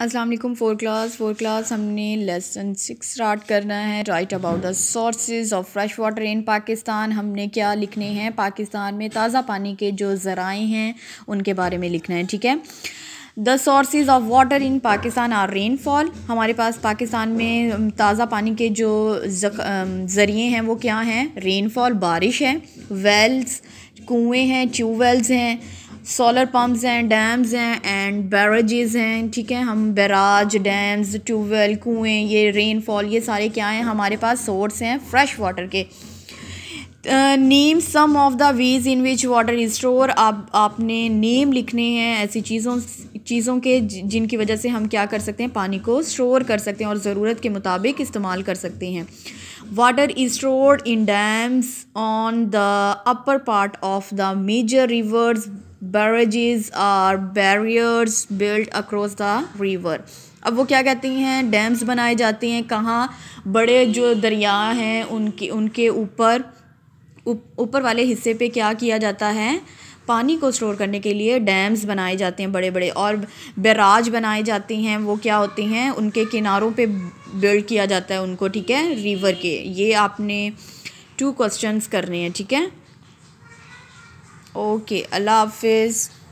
अस्सलाम वालेकुम four class four class हमने लेसन सिक्स स्टार्ट करना है write about the sources of fresh water in Pakistan हमने क्या लिखने हैं पाकिस्तान में ताज़ा पानी के जो ज़राए हैं उनके बारे में लिखना है ठीक है the sources of water in Pakistan are rainfall हमारे पास पाकिस्तान में ताज़ा पानी के जो ज़रिए हैं वो क्या हैं रेनफॉल बारिश है वेल्स कुएँ हैं ट्यूब वेल्स हैं सोलर पम्प्स हैं डैम्स हैं एंड बैराजेज हैं ठीक है हम बैराज डैम्स ट्यूबवेल कुएँ ये रेनफॉल ये सारे क्या हैं हमारे पास सोर्स हैं फ्रेश वाटर के name some of the ways in which water is store आप आपने नेम लिखने हैं ऐसी चीज़ों चीज़ों के जिनकी वजह से हम क्या कर सकते हैं पानी को स्टोर कर सकते हैं और ज़रूरत के मुताबिक इस्तेमाल कर सकते हैं Water is stored in dams on the upper part of the major rivers. Barrages are barriers built across the river. अब वो क्या कहती हैं डैम्स बनाए जाते हैं कहाँ बड़े जो दरिया हैं उनके उनके ऊपर ऊपर उप, वाले हिस्से पे क्या किया जाता है पानी को स्टोर करने के लिए डैम्स बनाए जाते हैं बड़े बड़े और बैराज बनाए जाते हैं वो क्या होते हैं उनके किनारों पे बिल्ड किया जाता है उनको ठीक है रिवर के ये आपने टू क्वेश्चंस करने हैं ठीक है ओके अल्लाह हाफिज़